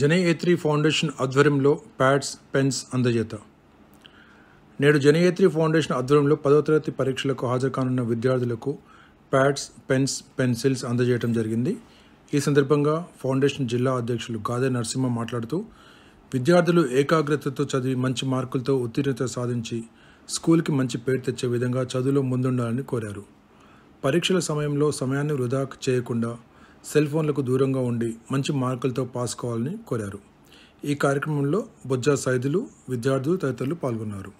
జనయేత్రి foundation ఆధ్వర్యంలో pads pens అందజేత నేడు జనయేత్రి ఫౌండేషన్ ఆధ్వర్యంలో పదో తరగతి పరీక్షలకు హాజరుకానున్న విద్యార్థులకు ప్యాడ్స్ పెన్స్ పెన్సిల్స్ అందజేయడం జరిగింది ఈ సందర్భంగా ఫౌండేషన్ జిల్లా అధ్యక్షులు గాదే నరసింహ మాట్లాడుతూ విద్యార్థులు ఏకాగ్రతతో చదివి మంచి మార్కులతో ఉత్తీర్ణత సాధించి స్కూల్కి మంచి పేరు తెచ్చే విధంగా చదువులో ముందుండాలని కోరారు పరీక్షల సమయంలో సమయాన్ని వృధా చేయకుండా సెల్ ఫోన్లకు దూరంగా ఉండి మంచి మార్కులతో పాస్ కావాలని కోరారు ఈ కార్యక్రమంలో బొజ్జా సైదులు విద్యార్థులు తదితరులు పాల్గొన్నారు